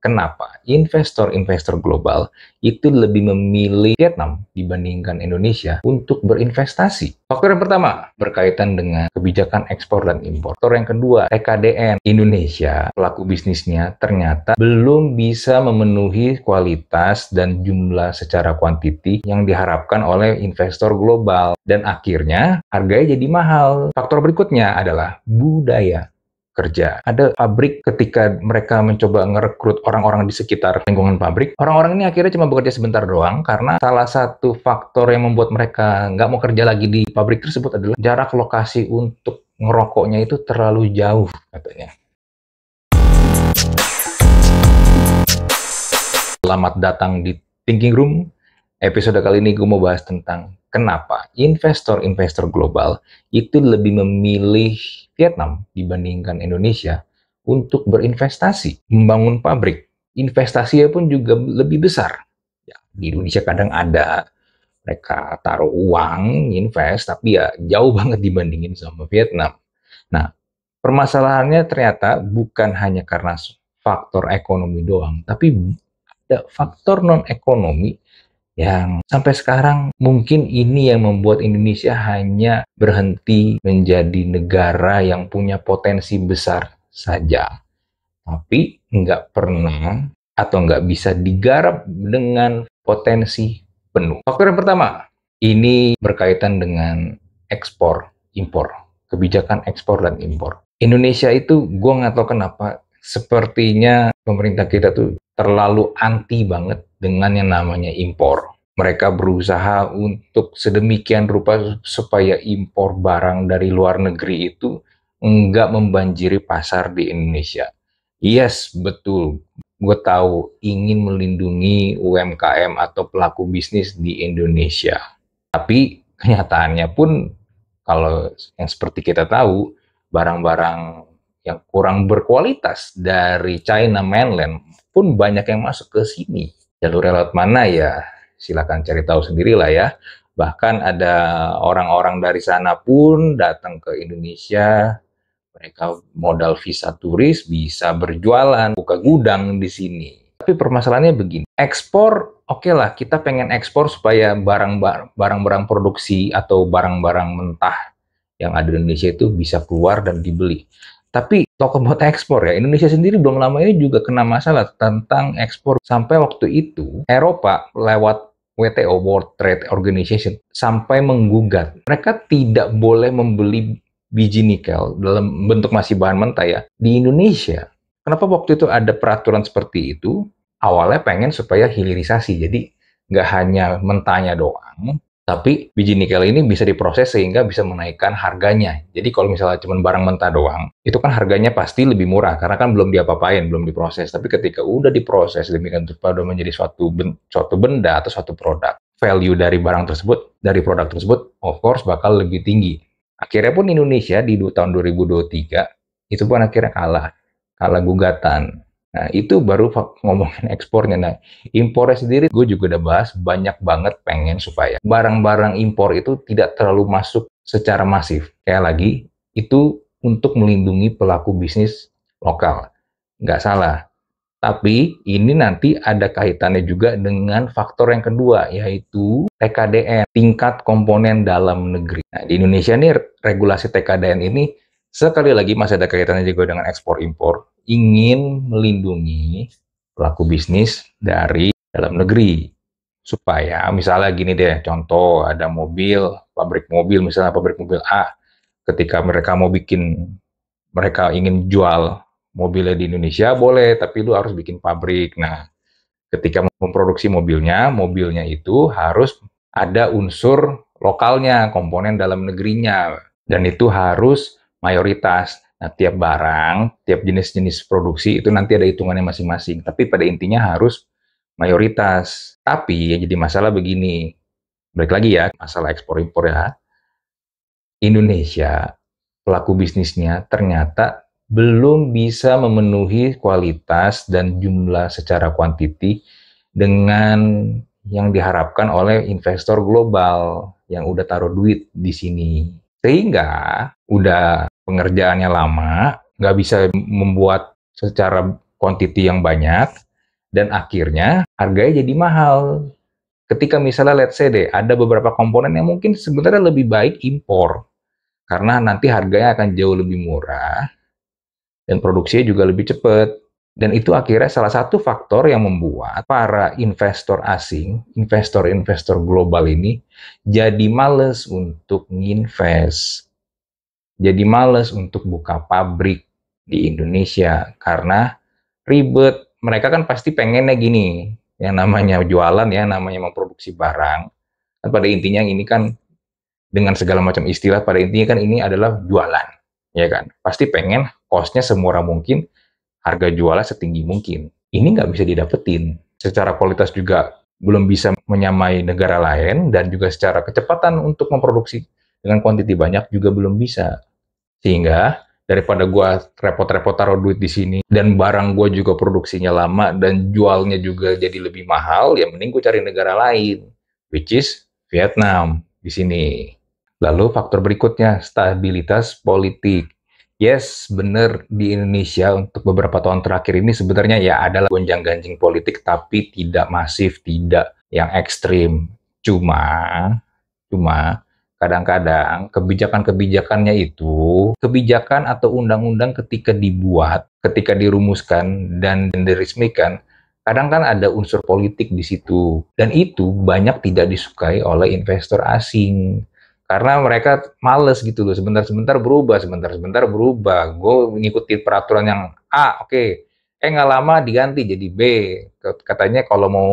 Kenapa? Investor-investor global itu lebih memilih Vietnam dibandingkan Indonesia untuk berinvestasi. Faktor yang pertama berkaitan dengan kebijakan ekspor dan impor. Faktor yang kedua, ekdn Indonesia pelaku bisnisnya ternyata belum bisa memenuhi kualitas dan jumlah secara kuantiti yang diharapkan oleh investor global dan akhirnya harganya jadi mahal. Faktor berikutnya adalah budaya kerja. Ada pabrik ketika mereka mencoba ngerekrut orang-orang di sekitar lingkungan pabrik, orang-orang ini akhirnya cuma bekerja sebentar doang karena salah satu faktor yang membuat mereka nggak mau kerja lagi di pabrik tersebut adalah jarak lokasi untuk ngerokoknya itu terlalu jauh katanya. Selamat datang di Thinking Room. Episode kali ini gue mau bahas tentang kenapa investor-investor global itu lebih memilih Vietnam dibandingkan Indonesia untuk berinvestasi, membangun pabrik. Investasinya pun juga lebih besar. Ya, di Indonesia kadang ada mereka taruh uang, invest, tapi ya jauh banget dibandingin sama Vietnam. Nah, permasalahannya ternyata bukan hanya karena faktor ekonomi doang, tapi ada faktor non-ekonomi yang sampai sekarang mungkin ini yang membuat Indonesia hanya berhenti menjadi negara yang punya potensi besar saja. Tapi nggak pernah atau nggak bisa digarap dengan potensi penuh. Faktor yang pertama, ini berkaitan dengan ekspor, impor, kebijakan ekspor dan impor. Indonesia itu gue nggak tahu kenapa sepertinya pemerintah kita tuh terlalu anti banget dengan yang namanya impor. Mereka berusaha untuk sedemikian rupa supaya impor barang dari luar negeri itu enggak membanjiri pasar di Indonesia. Yes, betul. Gue tahu ingin melindungi UMKM atau pelaku bisnis di Indonesia. Tapi kenyataannya pun kalau yang seperti kita tahu, barang-barang yang kurang berkualitas dari China mainland pun banyak yang masuk ke sini. Jalur laut mana ya? Silakan cari tahu sendirilah ya. Bahkan ada orang-orang dari sana pun datang ke Indonesia, mereka modal visa turis bisa berjualan, buka gudang di sini. Tapi permasalahannya begini, ekspor oke okay lah kita pengen ekspor supaya barang-barang produksi atau barang-barang mentah yang ada di Indonesia itu bisa keluar dan dibeli. Tapi toko buat ekspor ya, Indonesia sendiri belum lama ini juga kena masalah tentang ekspor. Sampai waktu itu, Eropa lewat WTO, World Trade Organization, sampai menggugat. Mereka tidak boleh membeli biji nikel dalam bentuk masih bahan mentah ya di Indonesia. Kenapa waktu itu ada peraturan seperti itu? Awalnya pengen supaya hilirisasi, jadi nggak hanya mentahnya doang, tapi biji nikel ini bisa diproses sehingga bisa menaikkan harganya. Jadi kalau misalnya cuma barang mentah doang, itu kan harganya pasti lebih murah karena kan belum diapa-apain, belum diproses. Tapi ketika udah diproses demikian rupa udah menjadi suatu ben suatu benda atau suatu produk, value dari barang tersebut, dari produk tersebut, of course bakal lebih tinggi. Akhirnya pun Indonesia di tahun 2023 itu pun akhirnya kalah, kalah gugatan Nah, itu baru ngomongin ekspornya. Nah, impornya sendiri gue juga udah bahas banyak banget pengen supaya barang-barang impor itu tidak terlalu masuk secara masif. Kayak lagi, itu untuk melindungi pelaku bisnis lokal. Nggak salah. Tapi ini nanti ada kaitannya juga dengan faktor yang kedua, yaitu TKDN, tingkat komponen dalam negeri. Nah, di Indonesia nih regulasi TKDN ini sekali lagi masih ada kaitannya juga dengan ekspor impor ingin melindungi pelaku bisnis dari dalam negeri. Supaya misalnya gini deh, contoh ada mobil, pabrik mobil, misalnya pabrik mobil A, ketika mereka mau bikin, mereka ingin jual mobilnya di Indonesia boleh, tapi lu harus bikin pabrik. Nah, ketika memproduksi mobilnya, mobilnya itu harus ada unsur lokalnya, komponen dalam negerinya, dan itu harus mayoritas. Nah, tiap barang, tiap jenis-jenis produksi itu nanti ada hitungannya masing-masing. Tapi pada intinya harus mayoritas. Tapi yang jadi masalah begini, balik lagi ya, masalah ekspor-impor ya. Indonesia, pelaku bisnisnya ternyata belum bisa memenuhi kualitas dan jumlah secara kuantiti dengan yang diharapkan oleh investor global yang udah taruh duit di sini. Sehingga udah pengerjaannya lama, nggak bisa membuat secara quantity yang banyak, dan akhirnya harganya jadi mahal. Ketika misalnya let's say deh, ada beberapa komponen yang mungkin sebenarnya lebih baik impor, karena nanti harganya akan jauh lebih murah, dan produksinya juga lebih cepat. Dan itu akhirnya salah satu faktor yang membuat para investor asing, investor-investor global ini jadi males untuk nginvest jadi males untuk buka pabrik di Indonesia karena ribet. Mereka kan pasti pengennya gini, yang namanya jualan ya, namanya memproduksi barang. Dan pada intinya ini kan dengan segala macam istilah pada intinya kan ini adalah jualan, ya kan? Pasti pengen kosnya semurah mungkin, harga jualan setinggi mungkin. Ini nggak bisa didapetin. Secara kualitas juga belum bisa menyamai negara lain dan juga secara kecepatan untuk memproduksi dengan kuantiti banyak juga belum bisa. Sehingga daripada gua repot-repot taruh duit di sini dan barang gua juga produksinya lama dan jualnya juga jadi lebih mahal, ya mending gua cari negara lain, which is Vietnam di sini. Lalu faktor berikutnya, stabilitas politik. Yes, benar di Indonesia untuk beberapa tahun terakhir ini sebenarnya ya adalah gonjang-ganjing politik tapi tidak masif, tidak yang ekstrim. Cuma, cuma Kadang-kadang kebijakan-kebijakannya itu, kebijakan atau undang-undang ketika dibuat, ketika dirumuskan dan diresmikan, kadang kan ada unsur politik di situ. Dan itu banyak tidak disukai oleh investor asing. Karena mereka males gitu loh, sebentar-sebentar berubah, sebentar-sebentar berubah. Gue ngikutin peraturan yang A, oke. Okay. Eh nggak lama diganti jadi B. Katanya kalau mau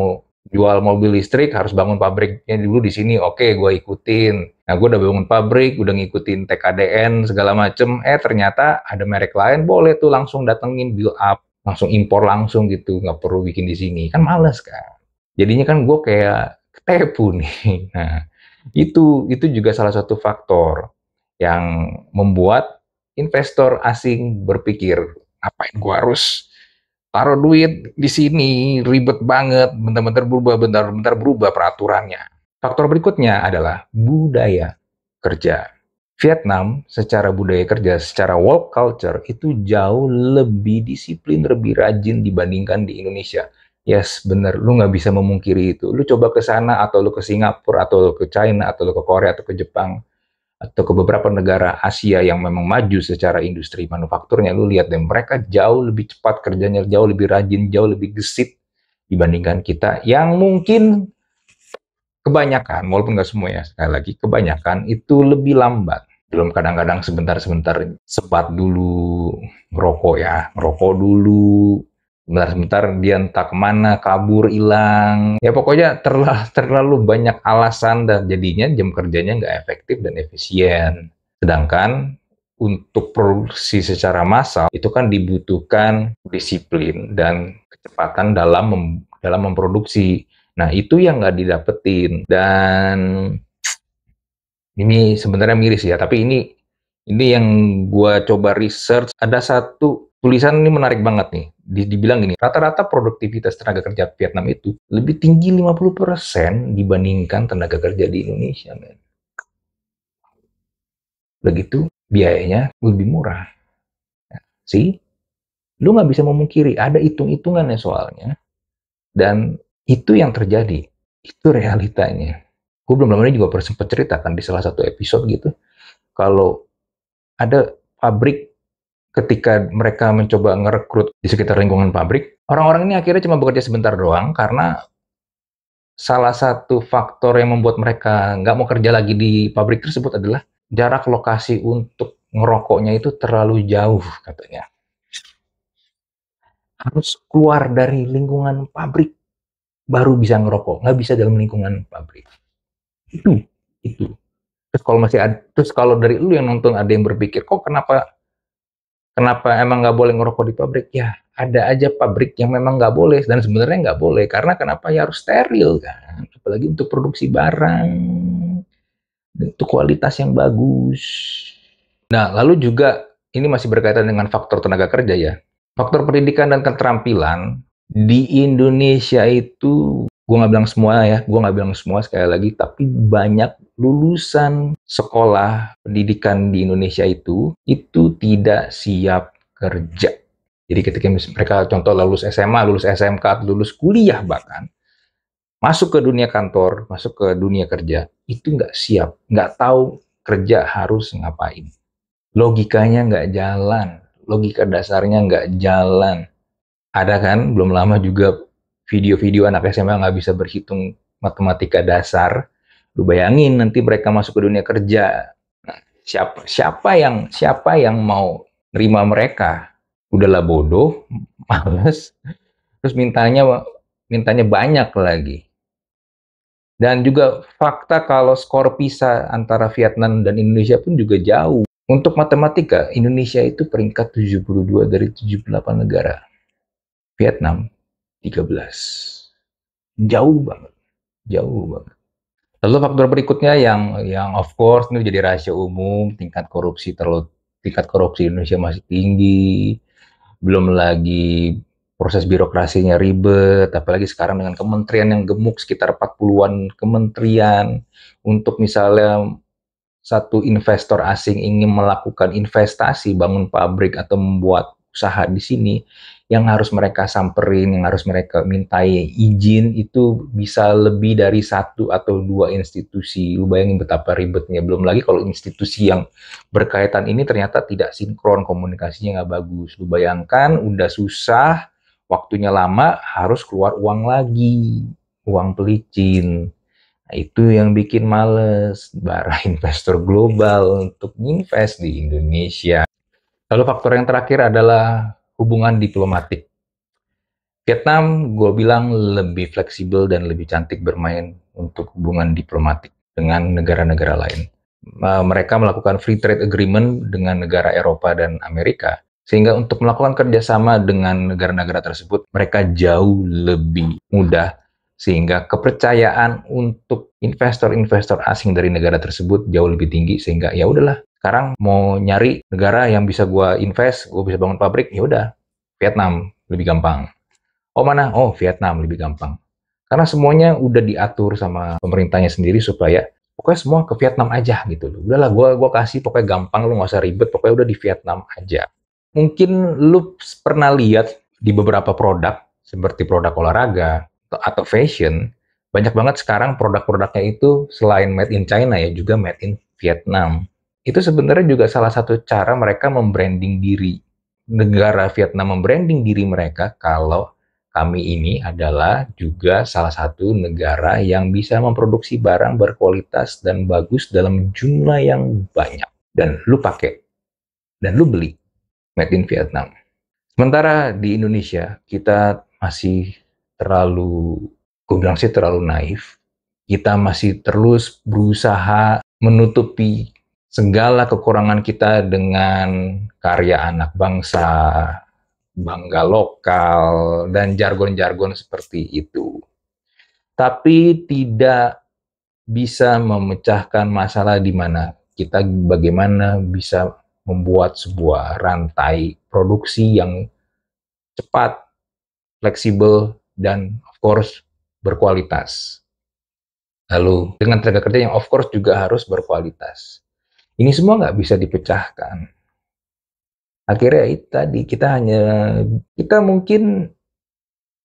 jual mobil listrik harus bangun pabriknya dulu di sini. Oke, gue ikutin. Nah, gue udah bangun pabrik, udah ngikutin TKDN segala macem. Eh, ternyata ada merek lain boleh tuh langsung datengin build up, langsung impor langsung gitu, nggak perlu bikin di sini. Kan males kan. Jadinya kan gue kayak tepu nih. Nah, itu itu juga salah satu faktor yang membuat investor asing berpikir, ngapain gue harus taruh duit di sini ribet banget, bentar-bentar berubah, bentar-bentar berubah peraturannya. Faktor berikutnya adalah budaya kerja. Vietnam secara budaya kerja, secara work culture itu jauh lebih disiplin, lebih rajin dibandingkan di Indonesia. Yes, bener. Lu nggak bisa memungkiri itu. Lu coba ke sana, atau lu ke Singapura, atau lu ke China, atau lu ke Korea, atau ke Jepang atau ke beberapa negara Asia yang memang maju secara industri manufakturnya lu lihat deh mereka jauh lebih cepat kerjanya jauh lebih rajin jauh lebih gesit dibandingkan kita yang mungkin kebanyakan walaupun nggak semua ya sekali lagi kebanyakan itu lebih lambat belum kadang-kadang sebentar-sebentar sebat dulu ngerokok ya ngerokok dulu Bentar-bentar dia entah kemana, kabur, hilang. Ya pokoknya terlalu, terlalu banyak alasan dan jadinya jam kerjanya nggak efektif dan efisien. Sedangkan untuk produksi secara massal itu kan dibutuhkan disiplin dan kecepatan dalam mem dalam memproduksi. Nah itu yang nggak didapetin dan ini sebenarnya miris ya, tapi ini ini yang gua coba research ada satu tulisan ini menarik banget nih dibilang gini, rata-rata produktivitas tenaga kerja Vietnam itu lebih tinggi 50% dibandingkan tenaga kerja di Indonesia, men. Begitu biayanya lebih murah. Ya, sih, lu nggak bisa memungkiri, ada hitung-hitungannya soalnya. Dan itu yang terjadi, itu realitanya. Gue belum lama ini juga sempat ceritakan di salah satu episode gitu, kalau ada pabrik ketika mereka mencoba ngerekrut di sekitar lingkungan pabrik, orang-orang ini akhirnya cuma bekerja sebentar doang karena salah satu faktor yang membuat mereka nggak mau kerja lagi di pabrik tersebut adalah jarak lokasi untuk ngerokoknya itu terlalu jauh katanya. Harus keluar dari lingkungan pabrik baru bisa ngerokok, nggak bisa dalam lingkungan pabrik. Itu, itu. Terus kalau masih ada, terus kalau dari lu yang nonton ada yang berpikir kok kenapa Kenapa emang nggak boleh ngerokok di pabrik? Ya ada aja pabrik yang memang nggak boleh dan sebenarnya nggak boleh karena kenapa ya harus steril kan? Apalagi untuk produksi barang, untuk kualitas yang bagus. Nah lalu juga ini masih berkaitan dengan faktor tenaga kerja ya. Faktor pendidikan dan keterampilan di Indonesia itu gue nggak bilang semua ya, gue nggak bilang semua sekali lagi, tapi banyak lulusan sekolah pendidikan di Indonesia itu itu tidak siap kerja. Jadi ketika mereka contoh lulus SMA, lulus SMK, lulus kuliah bahkan masuk ke dunia kantor, masuk ke dunia kerja itu nggak siap, nggak tahu kerja harus ngapain. Logikanya nggak jalan, logika dasarnya nggak jalan. Ada kan belum lama juga video-video anak SMA nggak bisa berhitung matematika dasar Lu bayangin nanti mereka masuk ke dunia kerja. Nah, siapa siapa yang siapa yang mau nerima mereka? Udahlah bodoh, males, terus mintanya mintanya banyak lagi. Dan juga fakta kalau skor pisah antara Vietnam dan Indonesia pun juga jauh. Untuk matematika, Indonesia itu peringkat 72 dari 78 negara. Vietnam 13. Jauh banget. Jauh banget. Lalu faktor berikutnya yang yang of course ini jadi rahasia umum, tingkat korupsi terlalu tingkat korupsi Indonesia masih tinggi. Belum lagi proses birokrasinya ribet, apalagi sekarang dengan kementerian yang gemuk sekitar 40-an kementerian untuk misalnya satu investor asing ingin melakukan investasi bangun pabrik atau membuat usaha di sini, yang harus mereka samperin, yang harus mereka mintai izin itu bisa lebih dari satu atau dua institusi. Lu bayangin betapa ribetnya. Belum lagi kalau institusi yang berkaitan ini ternyata tidak sinkron, komunikasinya nggak bagus. Lu bayangkan udah susah, waktunya lama, harus keluar uang lagi. Uang pelicin. Nah, itu yang bikin males para investor global untuk invest di Indonesia. Lalu faktor yang terakhir adalah hubungan diplomatik. Vietnam gue bilang lebih fleksibel dan lebih cantik bermain untuk hubungan diplomatik dengan negara-negara lain. Mereka melakukan free trade agreement dengan negara Eropa dan Amerika, sehingga untuk melakukan kerjasama dengan negara-negara tersebut, mereka jauh lebih mudah, sehingga kepercayaan untuk investor-investor asing dari negara tersebut jauh lebih tinggi, sehingga ya udahlah sekarang mau nyari negara yang bisa gue invest, gue bisa bangun pabrik, ya udah Vietnam lebih gampang. Oh mana? Oh Vietnam lebih gampang. Karena semuanya udah diatur sama pemerintahnya sendiri supaya pokoknya semua ke Vietnam aja gitu loh. Udahlah gue gua kasih pokoknya gampang lu nggak usah ribet, pokoknya udah di Vietnam aja. Mungkin lu pernah lihat di beberapa produk seperti produk olahraga atau fashion, banyak banget sekarang produk-produknya itu selain made in China ya juga made in Vietnam itu sebenarnya juga salah satu cara mereka membranding diri. Negara Vietnam membranding diri mereka kalau kami ini adalah juga salah satu negara yang bisa memproduksi barang berkualitas dan bagus dalam jumlah yang banyak. Dan lu pakai. Dan lu beli. Made in Vietnam. Sementara di Indonesia, kita masih terlalu, gue bilang sih terlalu naif. Kita masih terus berusaha menutupi segala kekurangan kita dengan karya anak bangsa, bangga lokal, dan jargon-jargon seperti itu. Tapi tidak bisa memecahkan masalah di mana kita bagaimana bisa membuat sebuah rantai produksi yang cepat, fleksibel, dan of course berkualitas. Lalu dengan tenaga kerja yang of course juga harus berkualitas. Ini semua nggak bisa dipecahkan. Akhirnya itu tadi kita hanya kita mungkin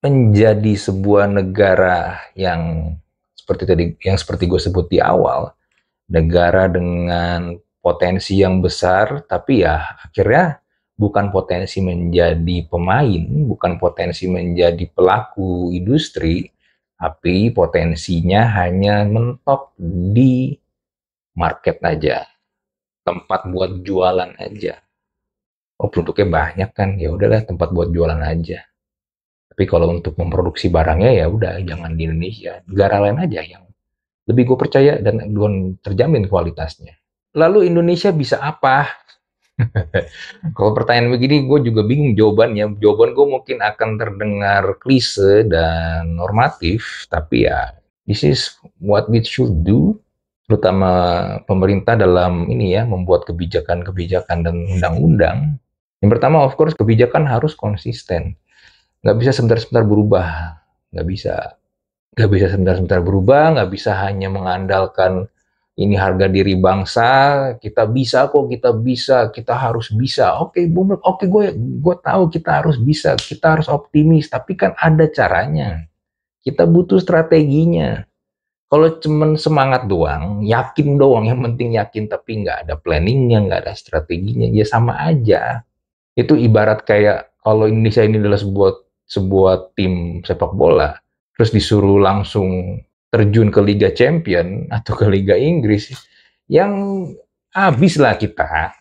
menjadi sebuah negara yang seperti tadi yang seperti gue sebut di awal, negara dengan potensi yang besar, tapi ya akhirnya bukan potensi menjadi pemain, bukan potensi menjadi pelaku industri, tapi potensinya hanya mentok di market aja tempat buat jualan aja oh produknya banyak kan ya udahlah tempat buat jualan aja tapi kalau untuk memproduksi barangnya ya udah jangan di Indonesia negara lain aja yang lebih gue percaya dan gue terjamin kualitasnya lalu Indonesia bisa apa kalau pertanyaan begini gue juga bingung jawabannya jawaban gue mungkin akan terdengar klise dan normatif tapi ya this is what we should do terutama pemerintah dalam ini ya membuat kebijakan-kebijakan dan undang-undang. Yang pertama of course kebijakan harus konsisten. Nggak bisa sebentar-sebentar berubah, nggak bisa nggak bisa sebentar-sebentar berubah, nggak bisa hanya mengandalkan ini harga diri bangsa, kita bisa kok, kita bisa, kita harus bisa. Oke, okay, boomer, oke okay, gue gue tahu kita harus bisa, kita harus optimis, tapi kan ada caranya. Kita butuh strateginya. Kalau cuman semangat doang, yakin doang, yang penting yakin tapi nggak ada planningnya, nggak ada strateginya, ya sama aja. Itu ibarat kayak kalau Indonesia ini adalah sebuah sebuah tim sepak bola, terus disuruh langsung terjun ke Liga Champion atau ke Liga Inggris, yang habis lah kita.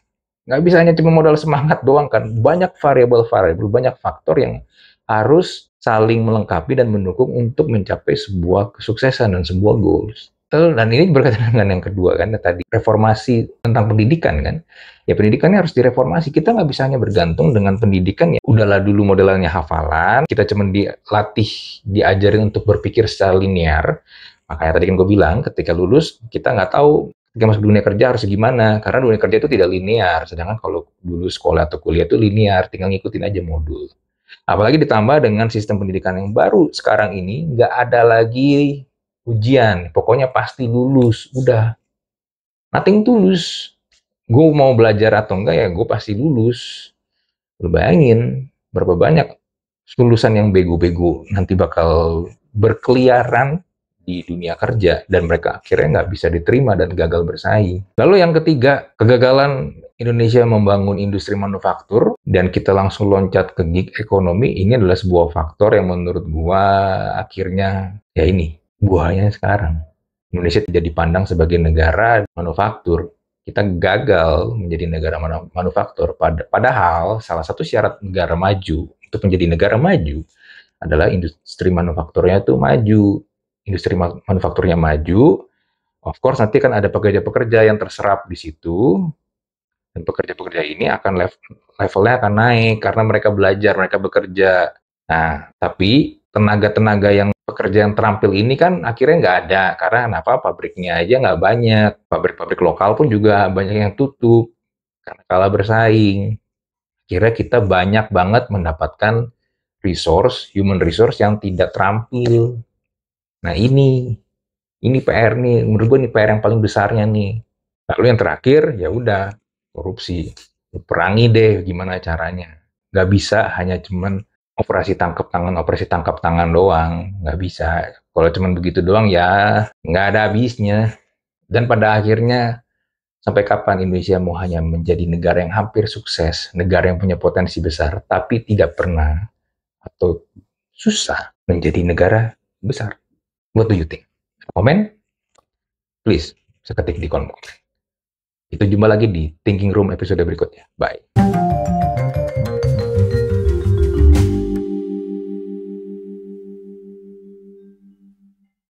Nggak bisa hanya cuma modal semangat doang kan. Banyak variabel-variabel, banyak faktor yang harus saling melengkapi dan mendukung untuk mencapai sebuah kesuksesan dan sebuah goals. Dan ini berkaitan dengan yang kedua kan, tadi reformasi tentang pendidikan kan. Ya pendidikannya harus direformasi. Kita nggak bisa hanya bergantung dengan pendidikan ya. Udahlah dulu modelnya hafalan, kita cuma dilatih, diajarin untuk berpikir secara linear. Makanya tadi kan gue bilang, ketika lulus kita nggak tahu ketika masuk dunia kerja harus gimana karena dunia kerja itu tidak linear sedangkan kalau dulu sekolah atau kuliah itu linear tinggal ngikutin aja modul Apalagi ditambah dengan sistem pendidikan yang baru sekarang ini, nggak ada lagi ujian. Pokoknya pasti lulus, udah. Nothing tulus. Gue mau belajar atau enggak ya, gue pasti lulus. Lu bayangin, berapa banyak lulusan yang bego-bego nanti bakal berkeliaran di dunia kerja dan mereka akhirnya nggak bisa diterima dan gagal bersaing. Lalu yang ketiga, kegagalan Indonesia membangun industri manufaktur dan kita langsung loncat ke gig ekonomi ini adalah sebuah faktor yang menurut gua akhirnya ya ini buahnya sekarang Indonesia tidak dipandang sebagai negara manufaktur kita gagal menjadi negara manufaktur padahal salah satu syarat negara maju untuk menjadi negara maju adalah industri manufakturnya itu maju industri manufakturnya maju of course nanti kan ada pekerja-pekerja yang terserap di situ dan pekerja-pekerja ini akan level, levelnya akan naik karena mereka belajar, mereka bekerja. Nah, tapi tenaga-tenaga yang pekerja yang terampil ini kan akhirnya nggak ada karena kenapa pabriknya aja nggak banyak, pabrik-pabrik lokal pun juga banyak yang tutup karena kalah bersaing. Akhirnya kita banyak banget mendapatkan resource, human resource yang tidak terampil. Nah ini, ini PR nih, menurut gue ini PR yang paling besarnya nih. Lalu yang terakhir, ya udah, korupsi perangi deh gimana caranya nggak bisa hanya cuman operasi tangkap tangan operasi tangkap tangan doang nggak bisa kalau cuman begitu doang ya nggak ada habisnya dan pada akhirnya sampai kapan Indonesia mau hanya menjadi negara yang hampir sukses negara yang punya potensi besar tapi tidak pernah atau susah menjadi negara besar what do you think please saya ketik di kolom komentar kita jumpa lagi di Thinking Room episode berikutnya. Bye.